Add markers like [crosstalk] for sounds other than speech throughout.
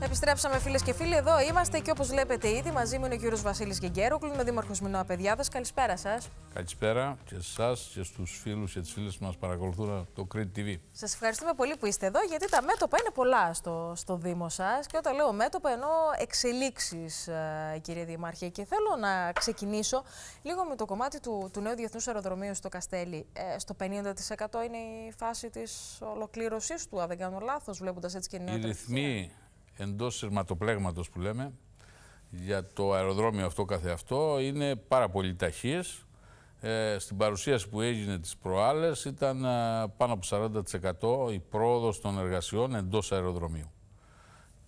Επιστρέψαμε φίλες και φίλοι, εδώ είμαστε και όπως βλέπετε ήδη μαζί μου είναι ο κύριος Βασίλης Γεγκέροκλου, είναι δήμαρχος Μινώα Παιδιάδα. Καλησπέρα σας. Καλησπέρα και σε εσά και στους φίλους και τις φίλες που μας παρακολουθούν το Crete TV. Σας ευχαριστούμε πολύ που είστε εδώ, γιατί τα μέτωπα είναι πολλά στο, στο Δήμο σας. Και όταν λέω μέτωπα, εννοώ εξελίξεις, ε, κύριε Δημάρχε. Και θέλω να ξεκινήσω λίγο με το κομμάτι του, του νέου διεθνούς αεροδρομίου στο Καστέλι. Ε, στο 50% είναι η φάση της ολοκλήρωσής του, αν δεν κάνω λάθος, βλέποντας έτσι και νέα. Οι εντός σειρματοπλέγματος που λέμε για το αεροδρόμιο αυτό καθεαυτό είναι πάρα πολύ ταχύες. Ε, στην παρουσίαση που έγινε τις προάλλες ήταν ε, πάνω από 40% η πρόοδος των εργασιών εντός αεροδρομίου.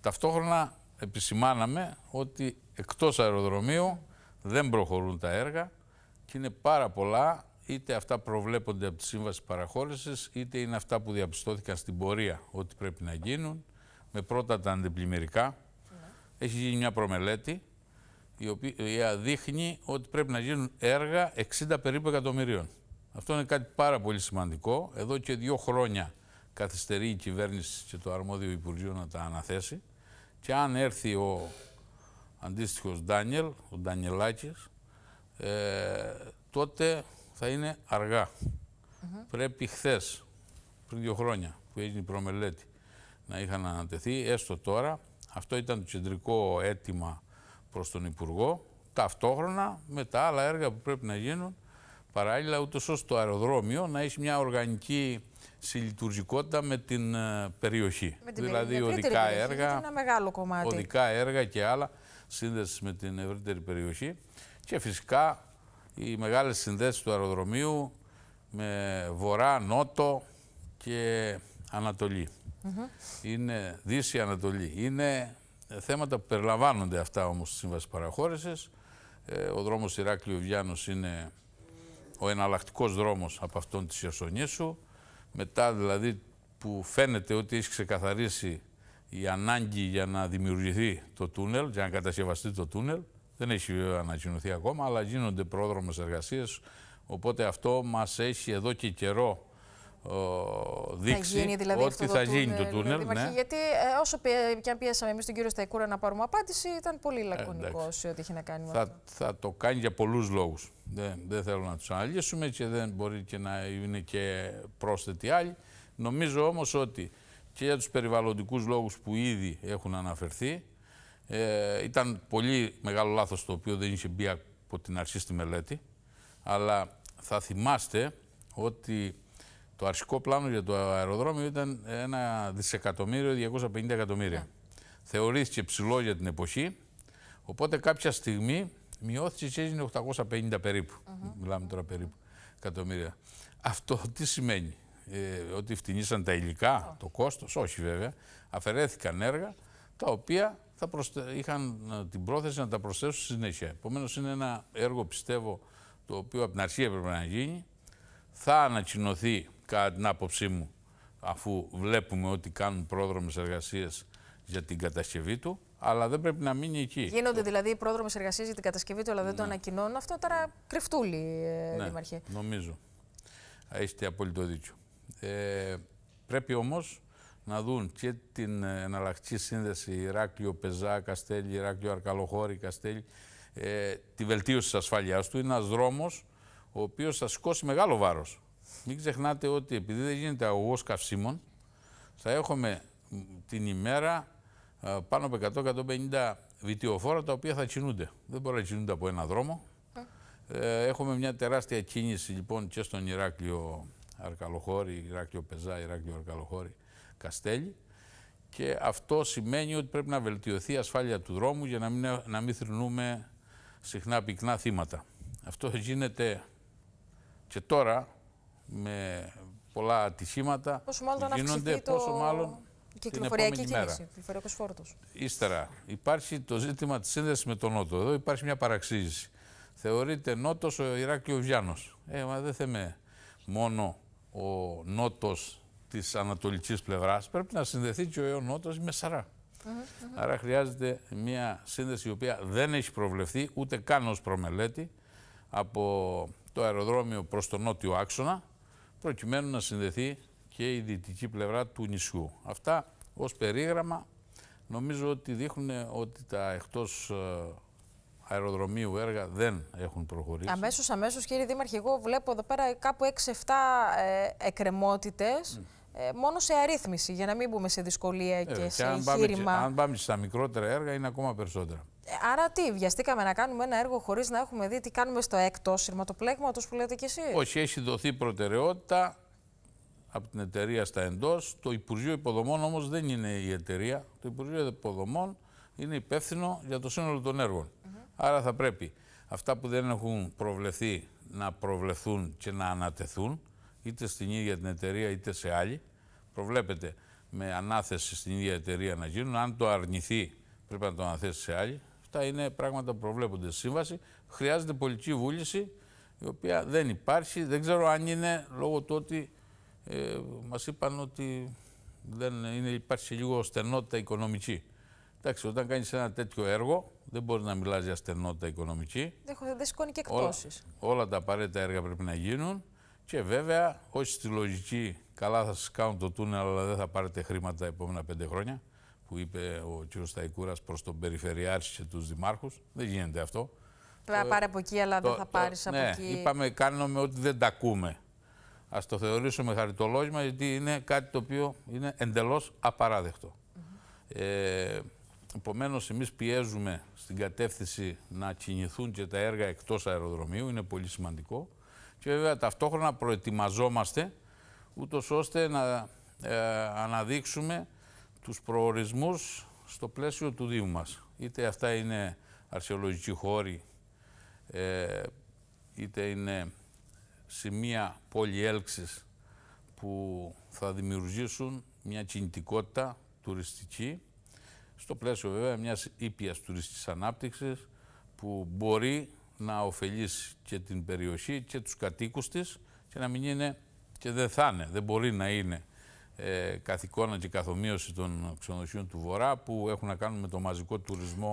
Ταυτόχρονα επισημάναμε ότι εκτός αεροδρομίου δεν προχωρούν τα έργα και είναι πάρα πολλά είτε αυτά προβλέπονται από τη Σύμβαση Παραχώρησης είτε είναι αυτά που διαπιστώθηκαν στην πορεία ότι πρέπει να γίνουν με πρώτα τα αντιπλημμυρικά. Ναι. Έχει γίνει μια προμελέτη η οποία δείχνει ότι πρέπει να γίνουν έργα 60 περίπου εκατομμυρίων. Αυτό είναι κάτι πάρα πολύ σημαντικό. Εδώ και δύο χρόνια καθυστερεί η κυβέρνηση και το αρμόδιο Υπουργείο να τα αναθέσει. Και αν έρθει ο αντίστοιχος Ντάνιελ, ο Ντανιελάκης, ε, τότε θα είναι αργά. Πρέπει χθες, πριν δύο χρόνια που έγινε η προμελέτη, να είχαν ανατεθεί έστω τώρα. Αυτό ήταν το κεντρικό αίτημα προς τον Υπουργό. Ταυτόχρονα με τα άλλα έργα που πρέπει να γίνουν παράλληλα ούτως ώστε το αεροδρόμιο να έχει μια οργανική συλλειτουργικότητα με την ε, περιοχή. δηλαδή οδικά έργα, ένα μεγάλο κομμάτι. οδικά έργα και άλλα σύνδεσης με την ευρύτερη περιοχή και φυσικά οι μεγάλες συνδέσεις του αεροδρομίου με βορρά, νότο και Ανατολή. Mm-hmm. Είναι Δύση Ανατολή. Είναι ε, θέματα που περιλαμβάνονται αυτά όμως στη Σύμβαση Παραχώρησης. Ε, ο δρόμος Ηράκλειο-Βιάνος είναι ο εναλλακτικός δρόμος από αυτόν της Ιωσονήσου. Μετά δηλαδή που φαίνεται ότι έχει ξεκαθαρίσει η ανάγκη για να δημιουργηθεί το τούνελ, για να κατασκευαστεί το τούνελ. Δεν έχει ανακοινωθεί ακόμα, αλλά γίνονται πρόδρομες εργασίες. Οπότε αυτό μας έχει εδώ και καιρό δείξει γίνει, δηλαδή, ότι θα γίνει το τούνελ. Δηλαδή, ναι. Γιατί ε, όσο ε, και αν πιέσαμε εμείς τον κύριο Σταϊκούρα να πάρουμε απάντηση, ήταν πολύ ε, λακωνικό ε, ό,τι είχε να κάνει με θα, αυτό. Θα το κάνει για πολλούς λόγους. Δεν, δεν θέλω να τους αναλύσουμε και δεν μπορεί και να είναι και πρόσθετοι άλλοι. Νομίζω όμως ότι και για τους περιβαλλοντικούς λόγους που ήδη έχουν αναφερθεί. Ε, ήταν πολύ μεγάλο λάθος το οποίο δεν είχε μπει από την αρχή στη μελέτη. Αλλά θα θυμάστε ότι το αρχικό πλάνο για το αεροδρόμιο ήταν ένα δισεκατομμύριο, 250 εκατομμύρια. Ναι. Θεωρήθηκε ψηλό για την εποχή, οπότε κάποια στιγμή μειώθηκε και έγινε 850 περίπου. Μιλάμε τώρα περίπου εκατομμύρια. Αυτό τι σημαίνει, ε, ότι φτηνήσαν τα υλικά, το κόστος, όχι βέβαια. Αφαιρέθηκαν έργα τα οποία θα είχαν ε, την πρόθεση να τα προσθέσουν στη συνέχεια. Επομένως είναι ένα έργο πιστεύω το οποίο από την αρχή έπρεπε να γίνει. Θα ανακοινωθεί κατά την άποψή μου, αφού βλέπουμε ότι κάνουν πρόδρομες εργασίες για την κατασκευή του, αλλά δεν πρέπει να μείνει εκεί. Γίνονται δηλαδή οι πρόδρομες εργασίες για την κατασκευή του, αλλά δεν ναι. το ανακοινώνουν. Αυτό τώρα κρυφτούλη, ε, ναι, Δήμαρχε. Νομίζω. Έχετε απόλυτο δίκιο. Ε, πρέπει όμως να δουν και την ε, εναλλακτική σύνδεση Ηράκλειο Πεζά, Καστέλη, Ηράκλειο Αρκαλοχώρη, Καστέλη, ε, τη βελτίωση της ασφαλείας του. Είναι ένας δρόμος ο οποίος θα σηκώσει μεγάλο βάρος μην ξεχνάτε ότι επειδή δεν γίνεται αγωγός καυσίμων, θα έχουμε την ημέρα ε, πάνω από 100-150 βιτιοφόρα τα οποία θα κινούνται. Δεν μπορεί να κινούνται από ένα δρόμο. Ε, έχουμε μια τεράστια κίνηση λοιπόν και στον Ηράκλειο Αρκαλοχώρη, Ηράκλειο Πεζά, Ηράκλειο Αρκαλοχώρη, Καστέλη. Και αυτό σημαίνει ότι πρέπει να βελτιωθεί η ασφάλεια του δρόμου για να μην, να μην θρυνούμε συχνά πυκνά θύματα. Αυτό γίνεται και τώρα με πολλά ατυχήματα πόσο μάλλον που γίνονται, το... πόσο μάλλον κυκλοφοριακή κίνηση, μέρα. Ύστερα υπάρχει το ζήτημα της σύνδεσης με τον Νότο. Εδώ υπάρχει μια παραξήγηση. Θεωρείται Νότος ο Ηράκλειο Βιάνος. Ε, μα δεν θέμε μόνο ο Νότος της ανατολικής πλευράς. Πρέπει να συνδεθεί και ο Νότος με Σαρά. Άρα χρειάζεται μια σύνδεση η οποία δεν έχει προβλεφθεί ούτε καν ως προμελέτη από το αεροδρόμιο προς τον νότιο άξονα προκειμένου να συνδεθεί και η δυτική πλευρά του νησιού. Αυτά ως περίγραμμα νομίζω ότι δείχνουν ότι τα εκτός ε, αεροδρομίου έργα δεν έχουν προχωρήσει. Αμέσως, αμέσως, κύριε Δήμαρχε, εγώ βλέπω εδώ πέρα κάπου 6-7 ε, εκκρεμότητες. Ε, μόνο σε αρρύθμιση, για να μην μπούμε σε δυσκολία ε, και, σε αν εγχείρημα. αν πάμε στα μικρότερα έργα, είναι ακόμα περισσότερα. Άρα τι, βιαστήκαμε να κάνουμε ένα έργο χωρίς να έχουμε δει τι κάνουμε στο έκτος σειρματοπλέγματο που λέτε κι εσείς. Όχι, έχει δοθεί προτεραιότητα από την εταιρεία στα εντός. Το Υπουργείο Υποδομών όμως δεν είναι η εταιρεία. Το Υπουργείο Υποδομών είναι υπεύθυνο για το σύνολο των έργων. Άρα θα πρέπει αυτά που δεν έχουν προβλεθεί να προβλεθούν και να ανατεθούν είτε στην ίδια την εταιρεία είτε σε άλλη. Προβλέπεται με ανάθεση στην ίδια εταιρεία να γίνουν. Αν το αρνηθεί, πρέπει να το αναθέσει σε άλλη. Αυτά είναι πράγματα που προβλέπονται στη σύμβαση. Χρειάζεται πολιτική βούληση, η οποία δεν υπάρχει. Δεν ξέρω αν είναι λόγω του ότι ε, μας είπαν ότι δεν είναι, υπάρχει λίγο στενότητα οικονομική. Εντάξει, όταν κάνεις ένα τέτοιο έργο, δεν μπορείς να μιλάς για στενότητα οικονομική. Δεν σηκώνει και εκτόσεις. Όλα, όλα, τα απαραίτητα έργα πρέπει να γίνουν. Και βέβαια, όχι στη λογική καλά θα σας κάνουν το τούνελ, αλλά δεν θα πάρετε χρήματα τα επόμενα πέντε χρόνια που είπε ο κ. Σταϊκούρας προς τον Περιφερειάρχη και τους Δημάρχους. Δεν γίνεται αυτό. Πρέπει να ε, πάρει από εκεί, αλλά δεν θα πάρεις από ναι, εκεί. Είπαμε, κάνουμε ότι δεν τα ακούμε. Ας το θεωρήσουμε χαριτολόγημα, γιατί είναι κάτι το οποίο είναι εντελώς απαράδεκτο. ε, Επομένως, εμείς πιέζουμε στην κατεύθυνση να κινηθούν και τα έργα εκτός αεροδρομίου. Είναι πολύ σημαντικό. Και βέβαια ταυτόχρονα προετοιμαζόμαστε ούτως ώστε να ε, αναδείξουμε τους προορισμούς στο πλαίσιο του Δήμου μας. Είτε αυτά είναι αρχαιολογικοί χώροι, ε, είτε είναι σημεία πολυέλξης που θα δημιουργήσουν μια κινητικότητα τουριστική, στο πλαίσιο βέβαια μιας ήπιας τουριστικής ανάπτυξης που μπορεί να ωφελήσει και την περιοχή και τους κατοίκους της και να μην είναι και δεν θα είναι, δεν μπορεί να είναι ε, και καθ' των ξενοδοχείων του Βορρά που έχουν να κάνουν με το μαζικό τουρισμό.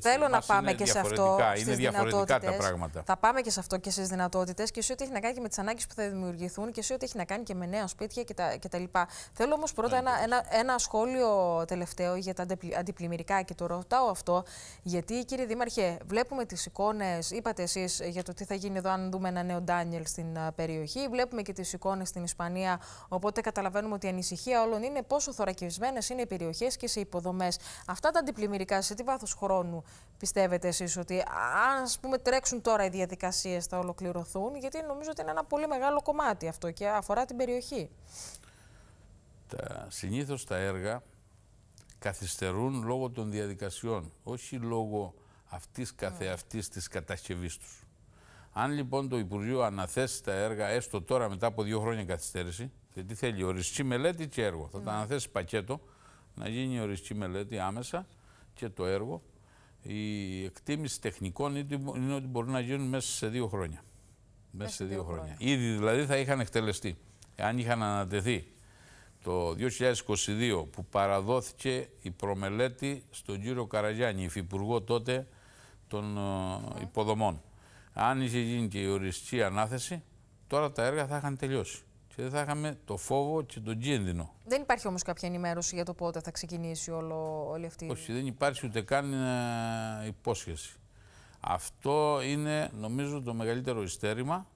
Θέλω να πάμε και σε αυτό. Είναι διαφορετικά τα πράγματα. Θα πάμε και σε αυτό και στις δυνατότητες και σε ό,τι έχει να κάνει και με τις ανάγκες που θα δημιουργηθούν και σε ό,τι έχει να κάνει και με νέα σπίτια κτλ. Θέλω όμως πρώτα ένα, ένα, ένα σχόλιο τελευταίο για τα αντιπλημμυρικά και το ρωτάω αυτό. Γιατί, κύριε Δήμαρχε, βλέπουμε τις εικόνες, είπατε εσείς για το τι θα γίνει εδώ, αν δούμε ένα νέο Ντάνιελ στην περιοχή. Βλέπουμε και τις εικόνες στην Ισπανία. Οπότε καταλαβαίνουμε ότι η ανησυχία όλων είναι πόσο θωρακισμένες είναι οι περιοχές και σε υποδομές. Αυτά τα αντιπλημμυρικά σε τι βάθος χρόνου χρόνου πιστεύετε εσείς ότι αν ας πούμε, τρέξουν τώρα οι διαδικασίες θα ολοκληρωθούν, γιατί νομίζω ότι είναι ένα πολύ μεγάλο κομμάτι αυτό και αφορά την περιοχή. Τα, συνήθως τα έργα καθυστερούν λόγω των διαδικασιών, όχι λόγω αυτής καθεαυτής της κατασκευής τους. Αν λοιπόν το Υπουργείο αναθέσει τα έργα έστω τώρα μετά από δύο χρόνια καθυστέρηση, γιατί θέλει οριστική μελέτη και έργο, θα τα ναι. αναθέσει πακέτο, να γίνει η οριστική μελέτη άμεσα και το έργο η εκτίμηση τεχνικών είναι ότι μπορεί να γίνουν μέσα σε δύο χρόνια. Μέσα σε δύο χρόνια. Ήδη δηλαδή θα είχαν εκτελεστεί. αν είχαν ανατεθεί το 2022 που παραδόθηκε η προμελέτη στον κύριο Καραγιάννη, υφυπουργό τότε των ε, υποδομών. Αν είχε γίνει και η οριστική ανάθεση, τώρα τα έργα θα είχαν τελειώσει και δεν θα είχαμε το φόβο και τον κίνδυνο. Δεν υπάρχει όμως κάποια ενημέρωση για το πότε θα ξεκινήσει όλο, όλη αυτή. Όχι, δεν υπάρχει ούτε καν ε, υπόσχεση. Αυτό είναι νομίζω το μεγαλύτερο ειστέρημα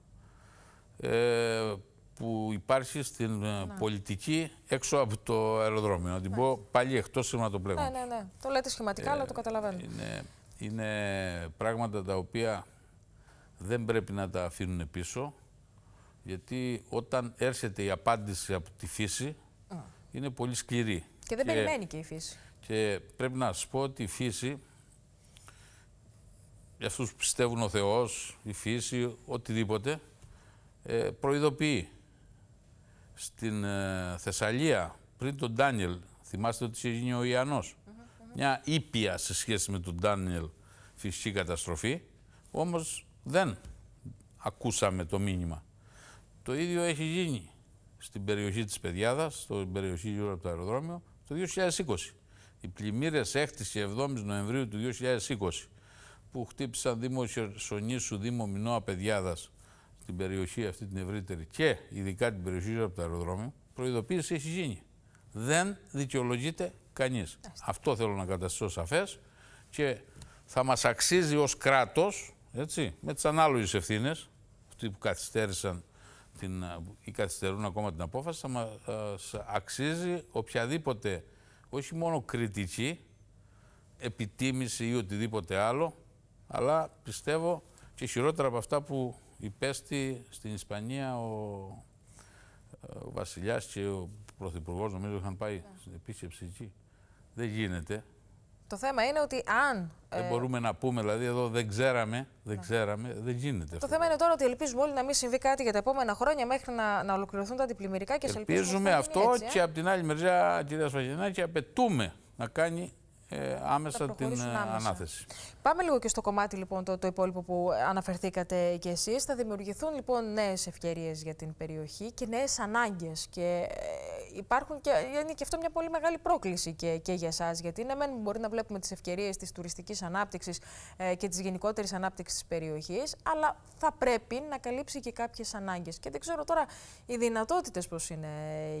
ε, που υπάρχει στην ε, ναι. πολιτική έξω από το αεροδρόμιο. Να την ναι. πω πάλι εκτός σχηματοπλέγματος. Ναι, ναι, ναι. Το λέτε σχηματικά, ε, αλλά το καταλαβαίνω. Είναι, είναι πράγματα τα οποία δεν πρέπει να τα αφήνουν πίσω. Γιατί όταν έρχεται η απάντηση από τη φύση, είναι πολύ σκληρή. Και δεν περιμένει και η φύση. Και πρέπει να σα πω ότι η φύση, για αυτούς που πιστεύουν ο Θεός, η φύση, οτιδήποτε, ε, προειδοποιεί. Στην ε, Θεσσαλία, πριν τον Ντάνιελ, θυμάστε ότι είναι ο Ιαννός, μια ήπια σε σχέση με τον Ντάνιελ φυσική καταστροφή, όμως δεν ακούσαμε το μήνυμα. Το ίδιο έχει γίνει στην περιοχή της Παιδιάδας, στην περιοχή γύρω από το αεροδρόμιο, το 2020. Οι πλημμύρες έκτηση 7 Νοεμβρίου του 2020 που χτύπησαν Δήμο Σονίσου, Δήμο Μινώα Παιδιάδας στην περιοχή αυτή την ευρύτερη και ειδικά την περιοχή γύρω από το αεροδρόμιο, προειδοποίηση έχει γίνει. Δεν δικαιολογείται κανείς. Αυτό θέλω να καταστήσω σαφές και θα μας αξίζει ως κράτος, έτσι, με τις ανάλογες ευθύνες, που καθυστέρησαν την, ε, ή καθυστερούν ακόμα την απόφαση, θα μας ε, αξίζει οποιαδήποτε, όχι μόνο κριτική, επιτίμηση ή οτιδήποτε άλλο, αλλά πιστεύω και χειρότερα από αυτά που υπέστη στην Ισπανία ο, ε, ο βασιλιάς και ο πρωθυπουργός, νομίζω είχαν πάει στην επίσκεψη εκεί. Δεν γίνεται. Το θέμα είναι ότι αν. Δεν ε... μπορούμε να πούμε, δηλαδή εδώ δεν ξέραμε, δεν ξέραμε, δεν γίνεται. Το αυτό. θέμα είναι τώρα ότι ελπίζουμε όλοι να μην συμβεί κάτι για τα επόμενα χρόνια μέχρι να, να ολοκληρωθούν τα αντιπλημμυρικά και σε ελπίζουμε. Ελπίζουμε αυτό έτσι, ε. και από την άλλη μεριά, κυρία Σφαγενάκη, απαιτούμε να κάνει ε, άμεσα την ε, ανάθεση. Πάμε λίγο και στο κομμάτι λοιπόν το, το υπόλοιπο που αναφερθήκατε και εσείς. Θα δημιουργηθούν λοιπόν νέες ευκαιρίες για την περιοχή και νέες ανάγκες. Και υπάρχουν και είναι και αυτό μια πολύ μεγάλη πρόκληση και, και για εσάς. Γιατί ναι, μεν μπορεί να βλέπουμε τις ευκαιρίες της τουριστικής ανάπτυξης ε, και της γενικότερης ανάπτυξης της περιοχής, αλλά θα πρέπει να καλύψει και κάποιες ανάγκες. Και δεν ξέρω τώρα οι δυνατότητες πώς είναι,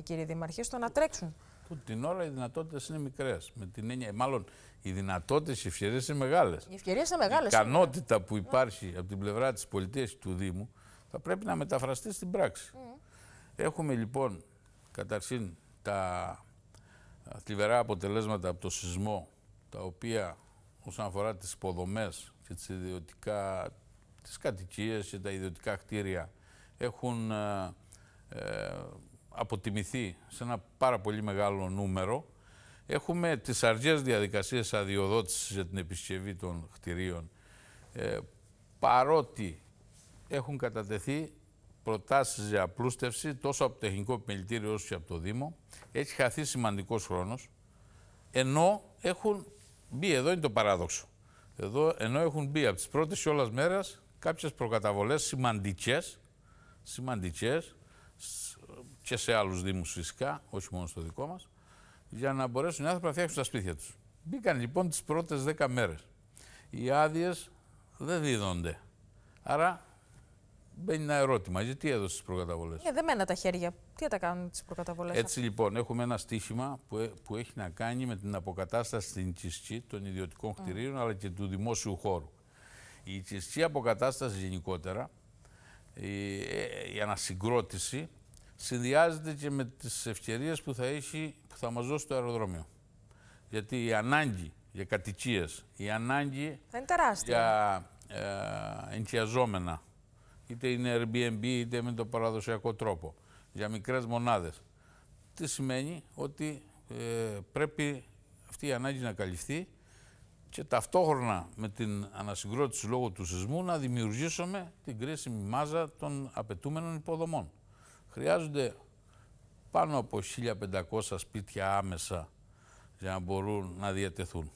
κύριε Δημαρχέ, στο να τρέξουν. Τούτη την ώρα οι δυνατότητες είναι μικρές. Με την έννοια, μάλλον οι δυνατότητες, οι ευκαιρίες είναι μεγάλες. Οι ευκαιρίες είναι μεγάλες. Η ικανότητα που υπάρχει από την πλευρά της πολιτείας του Δήμου θα πρέπει να μεταφραστεί στην πράξη. Έχουμε λοιπόν Καταρχήν τα θλιβερά αποτελέσματα από το σεισμό, τα οποία όσον αφορά τις υποδομές και τις, ιδιωτικά, τις κατοικίες και τα ιδιωτικά κτίρια έχουν ε, αποτιμηθεί σε ένα πάρα πολύ μεγάλο νούμερο. Έχουμε τις αργές διαδικασίες αδειοδότησης για την επισκευή των κτιρίων, ε, παρότι έχουν κατατεθεί προτάσεις για απλούστευση τόσο από το τεχνικό επιμελητήριο όσο και από το Δήμο. Έχει χαθεί σημαντικός χρόνος. Ενώ έχουν μπει, εδώ είναι το παράδοξο. Εδώ, ενώ έχουν μπει από τις πρώτες κιόλα μέρες κάποιες προκαταβολές σημαντικές σημαντικές, και σε άλλους Δήμους φυσικά, όχι μόνο στο δικό μας, για να μπορέσουν οι άνθρωποι να φτιάξουν τα σπίτια τους. Μπήκαν λοιπόν τις πρώτες δέκα μέρες. Οι άδειες δεν δίδονται. Άρα μπαίνει ένα ερώτημα. Γιατί έδωσε τις προκαταβολές. Ε, δεν δεμένα τα χέρια. Τι τα κάνουν τις προκαταβολές. Έτσι λοιπόν, έχουμε ένα στίχημα ε, που, έχει να κάνει με την αποκατάσταση στην Τσισκή των ιδιωτικών κτηρίων αλλά και του δημόσιου χώρου. Η Τσισκή αποκατάσταση γενικότερα, η, ε, η ανασυγκρότηση, συνδυάζεται και με τις ευκαιρίες που θα, έχει, θα μας δώσει το αεροδρόμιο. Γιατί η ανάγκη για κατοικίες, η ανάγκη για ε, είτε είναι Airbnb είτε με το παραδοσιακό τρόπο, για μικρές μονάδες. Τι σημαίνει ότι ε, πρέπει αυτή η ανάγκη να καλυφθεί και ταυτόχρονα με την ανασυγκρότηση λόγω του σεισμού να δημιουργήσουμε την κρίσιμη μάζα των απαιτούμενων υποδομών. Χρειάζονται πάνω από 1.500 σπίτια άμεσα για να μπορούν να διατεθούν.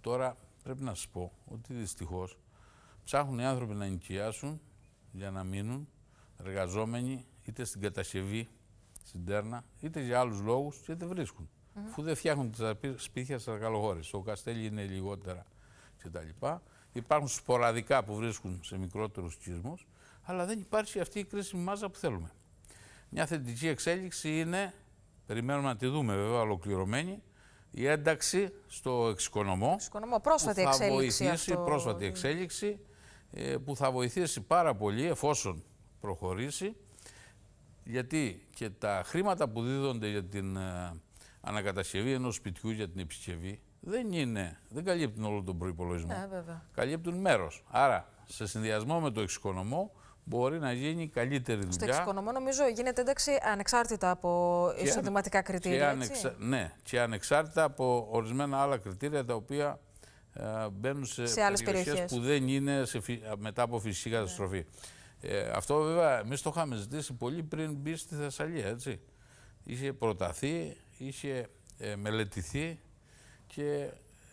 Τώρα πρέπει να σας πω ότι δυστυχώς ψάχνουν οι άνθρωποι να νοικιάσουν για να μείνουν εργαζόμενοι είτε στην κατασκευή, στην τέρνα, είτε για άλλους λόγους, είτε βρίσκουν. Mm -hmm. Αφού δεν φτιάχνουν τα σπίτια στι αργαλοχώρε, το καστέλι είναι λιγότερα κτλ. Υπάρχουν σποραδικά που βρίσκουν σε μικρότερους οικισμούς, αλλά δεν υπάρχει αυτή η κρίσιμη μάζα που θέλουμε. Μια θετική εξέλιξη είναι, περιμένουμε να τη δούμε βέβαια ολοκληρωμένη, η ένταξη στο εξοικονομό. Εξοικονομό, πρόσφατη που θα Βοηθήσει, πρόσφατη εξέλιξη ε, που θα βοηθήσει πάρα πολύ εφόσον προχωρήσει γιατί και τα χρήματα που δίδονται για την ε, ανακατασκευή ενός σπιτιού για την επισκευή δεν είναι, δεν καλύπτουν όλο τον προϋπολογισμό. Ε, βέβαια. Καλύπτουν μέρος. Άρα, σε συνδυασμό με το εξοικονομό, μπορεί να γίνει καλύτερη δουλειά. Στο εξοικονομό, νομίζω, γίνεται ένταξη ανεξάρτητα από εισοδηματικά κριτήρια, Ναι, και ανεξάρτητα από ορισμένα άλλα κριτήρια, τα οποία ε, μπαίνουν σε, σε περιοχές, που δεν είναι μετά από φυσική ναι. καταστροφή. Ε, αυτό βέβαια εμείς το είχαμε ζητήσει πολύ πριν μπει στη Θεσσαλία, έτσι. Είχε προταθεί, είχε ε, μελετηθεί και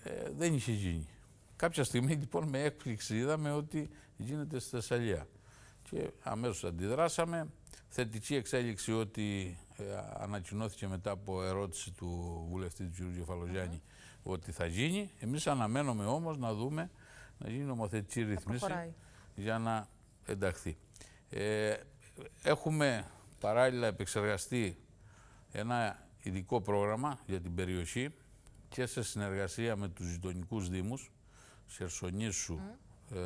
ε, δεν είχε γίνει. Κάποια στιγμή λοιπόν με έκπληξη είδαμε ότι γίνεται στη Θεσσαλία. Και αμέσως αντιδράσαμε. Θετική εξέλιξη ότι ανακοινώθηκε μετά από ερώτηση του βουλευτή του κ. Φαλογιάννη ότι θα γίνει. Εμείς αναμένουμε όμως να δούμε να γίνει νομοθετική ρυθμίση για να ενταχθεί. Ε, έχουμε παράλληλα επεξεργαστεί ένα ειδικό πρόγραμμα για την περιοχή και σε συνεργασία με τους γειτονικούς δήμους Σερσονήσου, mm. ε,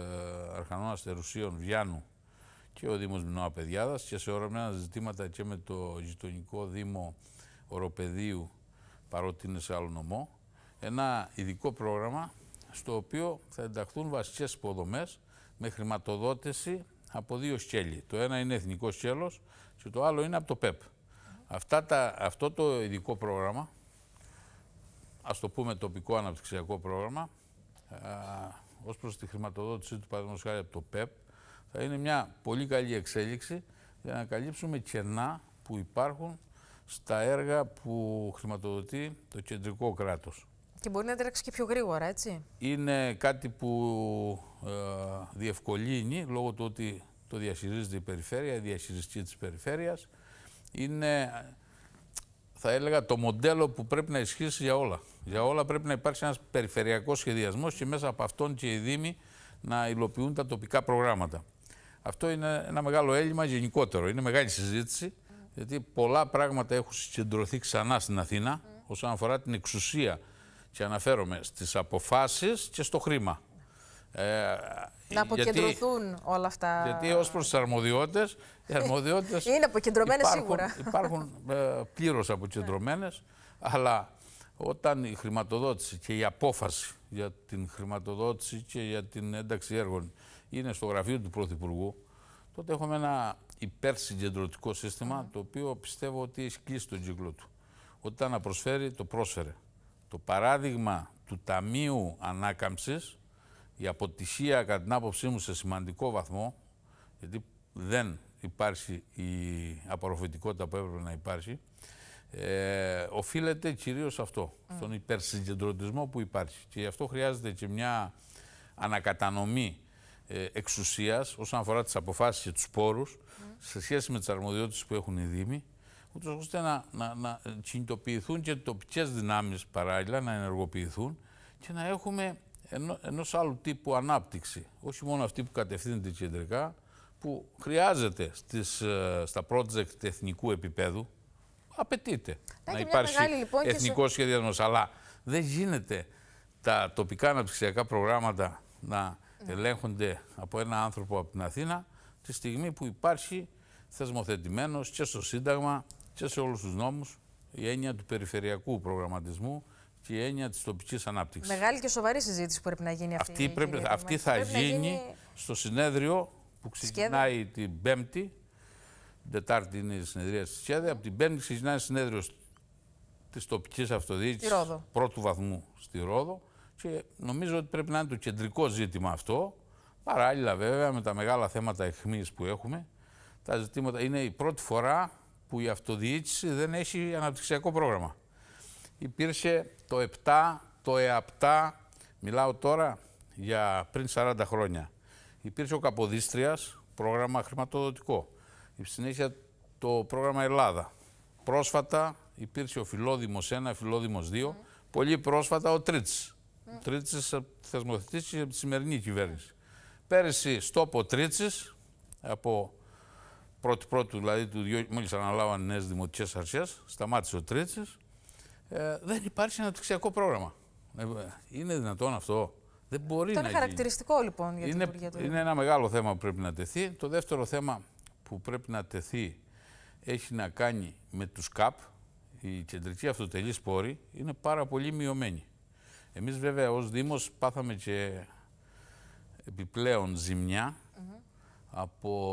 Αρχανών Αστερουσίων, Βιάνου και ο Δήμος Μινώα και σε οραμένα ζητήματα και με το γειτονικό Δήμο Οροπεδίου παρότι είναι σε άλλο νομό ένα ειδικό πρόγραμμα στο οποίο θα ενταχθούν βασικές υποδομές με χρηματοδότηση από δύο σκέλη. Το ένα είναι εθνικός σκέλος και το άλλο είναι από το ΠΕΠ. αυτό το ειδικό πρόγραμμα, ας το πούμε τοπικό αναπτυξιακό πρόγραμμα, ω ως προς τη χρηματοδότηση του παραδείγματος χάρη από το ΠΕΠ, θα είναι μια πολύ καλή εξέλιξη για να καλύψουμε κενά που υπάρχουν στα έργα που χρηματοδοτεί το κεντρικό κράτος. Και μπορεί να τρέξει και πιο γρήγορα, έτσι. Είναι κάτι που ε, διευκολύνει λόγω του ότι το διαχειρίζεται η περιφέρεια, η διαχειριστή της περιφέρειας. Είναι, θα έλεγα, το μοντέλο που πρέπει να ισχύσει για όλα. Για όλα πρέπει να υπάρξει ένας περιφερειακός σχεδιασμός και μέσα από αυτόν και οι Δήμοι να υλοποιούν τα τοπικά προγράμματα. Αυτό είναι ένα μεγάλο έλλειμμα γενικότερο. Είναι μεγάλη συζήτηση, γιατί πολλά πράγματα έχουν συγκεντρωθεί ξανά στην Αθήνα όσον αφορά την εξουσία και αναφέρομαι στις αποφάσεις και στο χρήμα. Ε, να αποκεντρωθούν όλα αυτά. Γιατί ως προς τις αρμοδιότητες. Οι [laughs] αρμοδιότητες είναι αποκεντρωμένες σίγουρα. Υπάρχουν ε, πλήρως αποκεντρωμένες, ναι. αλλά όταν η χρηματοδότηση και η απόφαση για την χρηματοδότηση και για την ένταξη έργων είναι στο γραφείο του Πρωθυπουργού, τότε έχουμε ένα υπερσυγκεντρωτικό σύστημα ναι. το οποίο πιστεύω ότι έχει κλείσει τον κύκλο του. Όταν να προσφέρει, το πρόσφερε το παράδειγμα του Ταμείου Ανάκαμψης, η αποτυχία κατά την άποψή μου σε σημαντικό βαθμό, γιατί δεν υπάρχει η απορροφητικότητα που έπρεπε να υπάρχει, ε, οφείλεται κυρίως σε αυτό, mm. στον υπερσυγκεντρωτισμό που υπάρχει. Και γι' αυτό χρειάζεται και μια ανακατανομή ε, εξουσίας όσον αφορά τις αποφάσεις και τους πόρους mm. σε σχέση με τις αρμοδιότητες που έχουν οι Δήμοι ούτως ώστε να, να, να κινητοποιηθούν και τοπικές δυνάμεις παράλληλα να ενεργοποιηθούν και να έχουμε ενό ενός άλλου τύπου ανάπτυξη, όχι μόνο αυτή που κατευθύνεται κεντρικά, που χρειάζεται στις, ε, στα project εθνικού επίπεδου, απαιτείται να, υπάρχει λοιπόν εθνικό σχεδιασμό, σχεδιασμός, αλλά δεν γίνεται τα τοπικά αναπτυξιακά προγράμματα να ναι. ελέγχονται από ένα άνθρωπο από την Αθήνα τη στιγμή που υπάρχει θεσμοθετημένος και στο Σύνταγμα και σε όλους τους νόμους η έννοια του περιφερειακού προγραμματισμού και η έννοια της τοπικής ανάπτυξης. Μεγάλη και σοβαρή συζήτηση που πρέπει να γίνει αυτή. Αυτή, πρέπει, αυτή θα γίνει, στο συνέδριο που ξεκινάει την Πέμπτη. Την Τετάρτη είναι η συνεδρία στη Σκέδα. Από την Πέμπτη ξεκινάει συνέδριο της τοπικής αυτοδιοίκησης πρώτου βαθμού στη Ρόδο. Και νομίζω ότι πρέπει να είναι το κεντρικό ζήτημα αυτό. Παράλληλα βέβαια με τα μεγάλα θέματα εχμής που έχουμε. Τα ζητήματα είναι η πρώτη φορά που η αυτοδιοίκηση δεν έχει αναπτυξιακό πρόγραμμα. Υπήρχε το 7, το ΕΑΠΤΑ, μιλάω τώρα για πριν 40 χρόνια. Υπήρχε ο Καποδίστριας, πρόγραμμα χρηματοδοτικό. Η συνέχεια το πρόγραμμα Ελλάδα. Πρόσφατα υπήρχε ο Φιλόδημος 1, Φιλόδημος 2, mm. πολύ πρόσφατα ο Τρίτς. Mm. Ο Τρίτς θεσμοθετήθηκε από τη σημερινή κυβέρνηση. Πέρυσι στόπο Τρίτσης από πρώτη-πρώτου, δηλαδή του δύο, μόλις αναλάβαν νέες δημοτικές αρχές, σταμάτησε ο Τρίτσης, ε, δεν υπάρχει αναπτυξιακό πρόγραμμα. Ε, είναι δυνατόν αυτό. Δεν μπορεί να είναι χαρακτηριστικό λοιπόν για την Υπουργεία του. Είναι ένα μεγάλο θέμα που πρέπει να τεθεί. Το δεύτερο θέμα που πρέπει να τεθεί έχει να κάνει με τους ΚΑΠ. Η κεντρική αυτοτελή πόρη είναι πάρα πολύ μειωμένη. Εμείς βέβαια ως Δήμος πάθαμε και επιπλέον ζημιά mm -hmm. από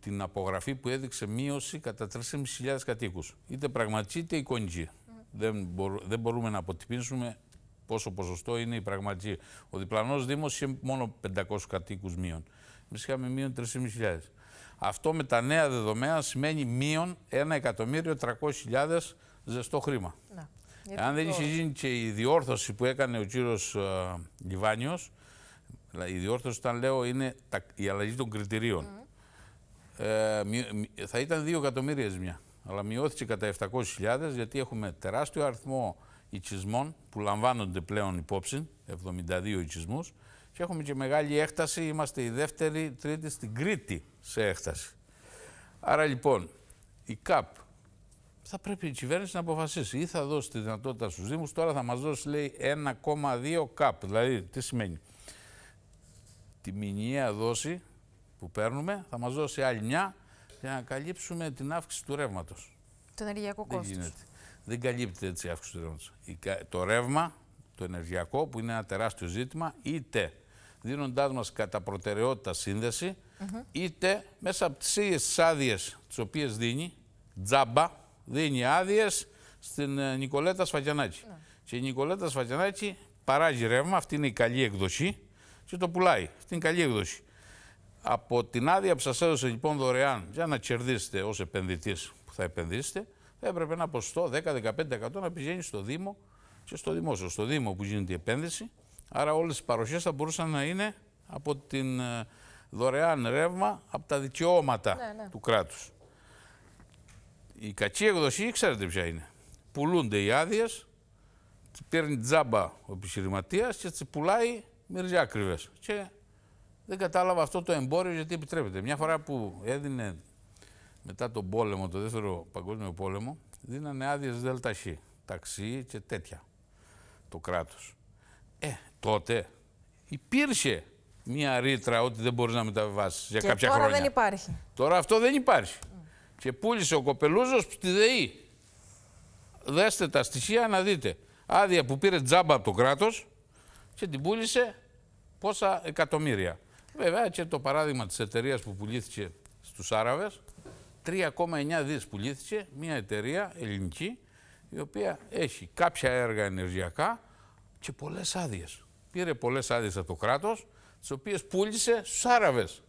την απογραφή που έδειξε μείωση κατά 3.500 κατοίκους. Είτε πραγματική είτε εικονική. Δεν, μπορούμε, δεν μπορούμε να αποτυπήσουμε πόσο ποσοστό είναι η πραγματική. Ο διπλανός Δήμος είχε μόνο 500 κατοίκους μειων Εμείς είχαμε μείων 3.500. Αυτό με τα νέα δεδομένα σημαίνει μείον 1.300.000 ζεστό χρήμα. Να. Αν δεν είχε γίνει και η διόρθωση που έκανε ο κύριος ε, Λιβάνιος, η διόρθωση, όταν λέω, είναι η αλλαγή των κριτηρίων. Ε, θα ήταν 2 εκατομμύρια ζημιά. Αλλά μειώθηκε κατά 700.000 γιατί έχουμε τεράστιο αριθμό οικισμών που λαμβάνονται πλέον υπόψη, 72 οικισμούς, και έχουμε και μεγάλη έκταση, είμαστε η δεύτερη, τρίτη στην Κρήτη σε έκταση. Άρα λοιπόν, η ΚΑΠ θα πρέπει η κυβέρνηση να αποφασίσει ή θα δώσει τη δυνατότητα στους Δήμους. τώρα θα μας δώσει λέει 1,2 ΚΑΠ, δηλαδή τι σημαίνει. Τη μηνιαία δόση που παίρνουμε, θα μας δώσει άλλη μια για να καλύψουμε την αύξηση του ρεύματος. Το ενεργειακό κόστος. Δεν γίνεται. Δεν καλύπτεται έτσι η αύξηση του ρεύματος. Το ρεύμα, το ενεργειακό, που είναι ένα τεράστιο ζήτημα, είτε δίνοντάς μας κατά προτεραιότητα σύνδεση, είτε μέσα από τις ίδιες άδειες τις οποίες δίνει, τζάμπα, δίνει άδειες στην ε, Νικολέτα Σφατιανάκη. Ναι. Και η Νικολέτα Σφατιανάκη παράγει ρεύμα, αυτή είναι η καλή εκδοχή και το πουλάει. Αυτή είναι η καλή εκδοχή. Από την άδεια που σας έδωσε λοιπόν δωρεάν για να κερδίσετε ως επενδυτής που θα επενδύσετε, θα έπρεπε ένα ποσοστό 10-15% να πηγαίνει στο Δήμο και στο Δημόσιο. Στο Δήμο που γίνεται η επένδυση, άρα όλες οι παροχές θα μπορούσαν να είναι από την ε, δωρεάν ρεύμα από τα δικαιώματα ναι, ναι. του κράτους. Η κακή εκδοσή ξέρετε ποια είναι. Πουλούνται οι άδειες, παίρνει τζάμπα ο επιχειρηματίας και τις πουλάει μυριάκριβες. Και δεν κατάλαβα αυτό το εμπόριο γιατί επιτρέπεται. Μια φορά που έδινε μετά τον πόλεμο, το δεύτερο παγκόσμιο πόλεμο, δίνανε άδειες ΔΣ, ταξί και τέτοια το κράτος. Ε, τότε υπήρχε μια ρήτρα ότι δεν μπορείς να μεταβιβάσεις για και κάποια τώρα χρόνια. Τώρα δεν υπάρχει. Τώρα αυτό δεν υπάρχει. Mm. Και πούλησε ο Κοπελούζος στη ΔΕΗ. Δέστε τα στοιχεία να δείτε. Άδεια που πήρε τζάμπα από το κράτος και την πούλησε πόσα εκατομμύρια. Βέβαια και το παράδειγμα της εταιρείας που πουλήθηκε στους Άραβες, 3,9 δις πουλήθηκε μια εταιρεία ελληνική, η οποία έχει κάποια έργα ενεργειακά και πολλές άδειες. Πήρε πολλές άδειες από το κράτος, τις οποίες πούλησε στους Άραβες.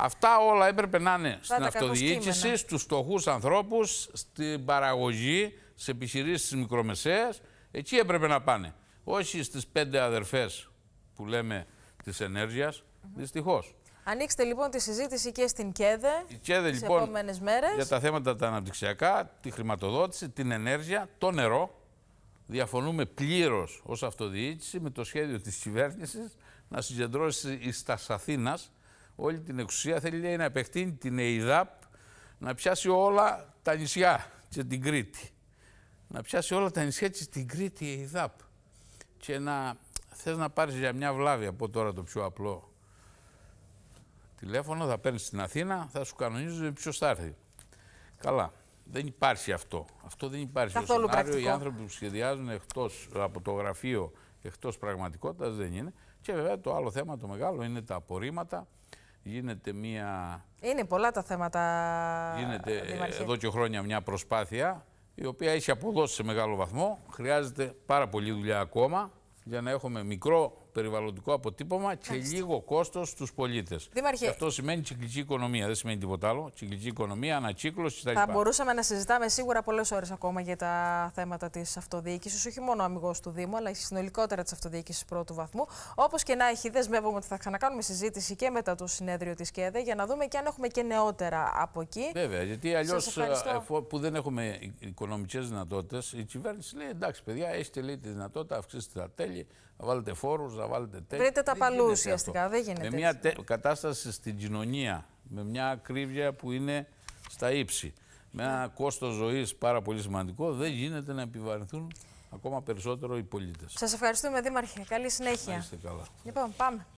Αυτά όλα έπρεπε να είναι στην αυτοδιοίκηση, στους στοχούς ανθρώπους, στην παραγωγή, σε επιχειρήσεις στις μικρομεσαίες. Εκεί έπρεπε να πάνε. Όχι στις πέντε αδερφές που λέμε της ενέργειας. Δυστυχώς. Ανοίξτε λοιπόν τη συζήτηση και στην ΚΕΔΕ, Η ΚΕΔΕ τις λοιπόν, για τα θέματα τα αναπτυξιακά, τη χρηματοδότηση, την ενέργεια, το νερό. Διαφωνούμε πλήρως ως αυτοδιοίκηση με το σχέδιο της κυβέρνησης να συγκεντρώσει εις τα Αθήνας όλη την εξουσία. Θέλει να επεκτείνει την ΕΙΔΑΠ, να πιάσει όλα τα νησιά και την Κρήτη. Να πιάσει όλα τα νησιά και την Κρήτη η ΕΙΔΑΠ. Και να θες να πάρεις για μια βλάβη από τώρα το πιο απλό τηλέφωνο, θα παίρνεις στην Αθήνα, θα σου κανονίζουν ποιος θα έρθει. Καλά. Δεν υπάρχει αυτό. Αυτό δεν υπάρχει. Καθόλου σενάριο, πρακτικό. Οι άνθρωποι που σχεδιάζουν εκτός από το γραφείο, εκτός πραγματικότητας δεν είναι. Και βέβαια το άλλο θέμα, το μεγάλο, είναι τα απορρίμματα. Γίνεται μία. Είναι πολλά τα θέματα. Γίνεται ε, δημαρχία. εδώ και χρόνια μια προσπάθεια η οποία έχει αποδώσει σε μεγάλο βαθμό. Χρειάζεται πάρα πολλή δουλειά ακόμα για να έχουμε μικρό περιβαλλοντικό αποτύπωμα και λίγο κόστος στους πολίτες. Αυτό σημαίνει κυκλική οικονομία, δεν σημαίνει τίποτα άλλο. Κυκλική οικονομία, ανακύκλωση κτλ. Θα μπορούσαμε να συζητάμε σίγουρα πολλές ώρες ακόμα για τα θέματα της αυτοδιοίκησης, όχι μόνο αμυγός του Δήμου, αλλά συνολικότερα της αυτοδιοίκησης πρώτου βαθμού. Όπως και να έχει, δεσμεύομαι ότι θα ξανακάνουμε συζήτηση και μετά το συνέδριο της ΚΕΔΕ για να δούμε και αν έχουμε και νεότερα από εκεί. Βέβαια, γιατί αλλιώς ε, που δεν έχουμε οικονομικές δυνατότητες, η κυβέρνηση λέει εντάξει, παιδιά, έχετε λέει τη δυνατότητα, αυξήστε τα τέλη, να βάλετε φόρους, να βάλετε τέτοια. Βρείτε τα παλούσια ουσιαστικά, δεν γίνεται. Με μια κατάσταση στην κοινωνία, με μια ακρίβεια που είναι στα ύψη, με ένα κόστος ζωής πάρα πολύ σημαντικό, δεν γίνεται να επιβαρυνθούν ακόμα περισσότερο οι πολίτες. Σας ευχαριστούμε, Δήμαρχε. Καλή συνέχεια. Να είστε καλά. Λοιπόν, πάμε.